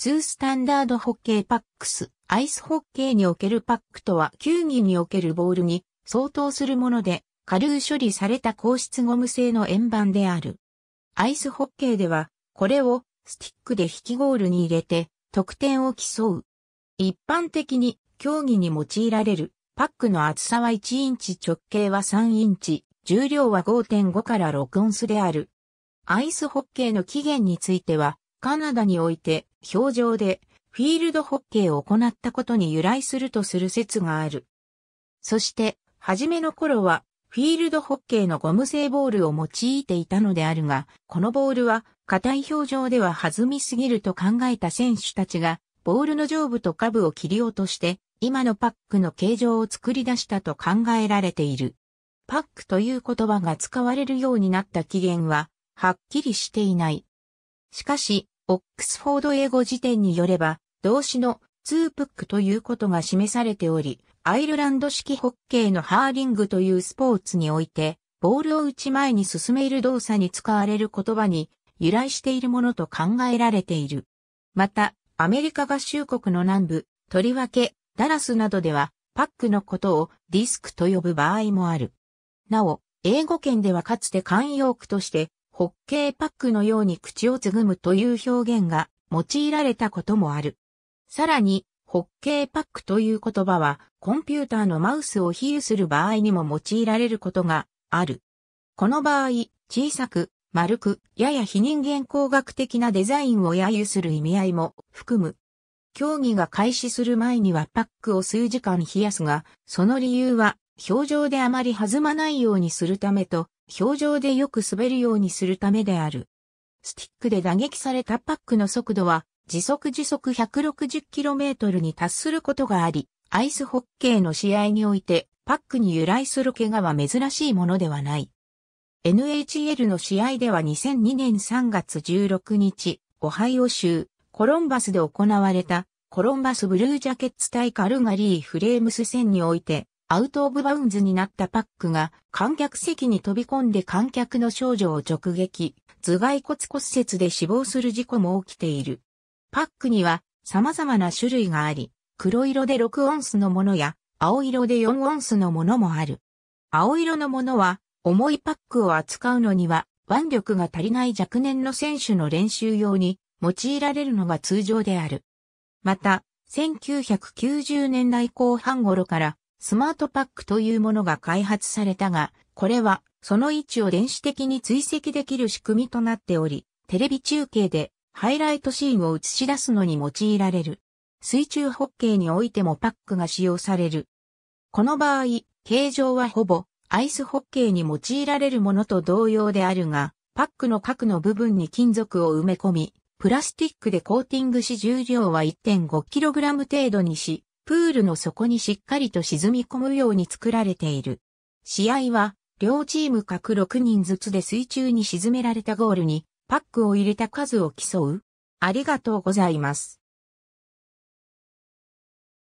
2スタンダードホッケーパックス、アイスホッケーにおけるパックとは球技におけるボールに相当するもので、下流処理された硬質ゴム製の円盤である。アイスホッケーでは、これをスティックで引きゴールに入れて、得点を競う。一般的に競技に用いられるパックの厚さは1インチ直径は3インチ、重量は5.5から6オンスである。アイスホッケーの起源については、カナダにおいて氷上でフィールドホッケーを行ったことに由来するとする説がある。そして、初めの頃はフィールドホッケーのゴム製ボールを用いていたのであるが、このボールは硬い表情では弾みすぎると考えた選手たちが、ボールの上部と下部を切り落として、今のパックの形状を作り出したと考えられている。パックという言葉が使われるようになった起源は、はっきりしていない。しかし、オックスフォード英語辞典によれば、動詞のツープックということが示されており、アイルランド式ホッケーのハーリングというスポーツにおいて、ボールを打ち前に進める動作に使われる言葉に由来しているものと考えられている。また、アメリカ合衆国の南部、とりわけ、ダラスなどでは、パックのことをディスクと呼ぶ場合もある。なお、英語圏ではかつて慣用句としてホッケーパックのように口をつぐむという表現が用いられたこともある。さらに、ホッケーパックという言葉は、コンピューターのマウスを比喩する場合にも用いられることがある。この場合、小さく、丸く、やや非人間工学的なデザインを揶揄する意味合いも含む。競技が開始する前にはパックを数時間冷やすが、その理由は表情であまり弾まないようにするためと、表情でよく滑るようにするためである。スティックで打撃されたパックの速度は、時速時速 160km に達することがあり、アイスホッケーの試合において、パックに由来する怪我は珍しいものではない。NHL の試合では2002年3月16日、オハイオ州、コロンバスで行われた、コロンバスブルージャケッツ対カルガリーフレームス戦において、アウトオブバウンズになったパックが観客席に飛び込んで観客の少女を直撃、頭蓋骨骨折で死亡する事故も起きている。パックには様々な種類があり、黒色で6オンスのものや青色で4オンスのものもある。青色のものは重いパックを扱うのには腕力が足りない若年の選手の練習用に用いられるのが通常である。また、1990年代後半頃からスマートパックというものが開発されたが、これはその位置を電子的に追跡できる仕組みとなっており、テレビ中継でハイライトシーンを映し出すのに用いられる。水中ホッケーにおいてもパックが使用される。この場合、形状はほぼアイスホッケーに用いられるものと同様であるが、パックの核の部分に金属を埋め込み、プラスチックでコーティングし重量は 1.5kg 程度にし、プールの底にしっかりと沈み込むように作られている。試合は、両チーム各6人ずつで水中に沈められたゴールに、パックを入れた数を競う。ありがとうございます。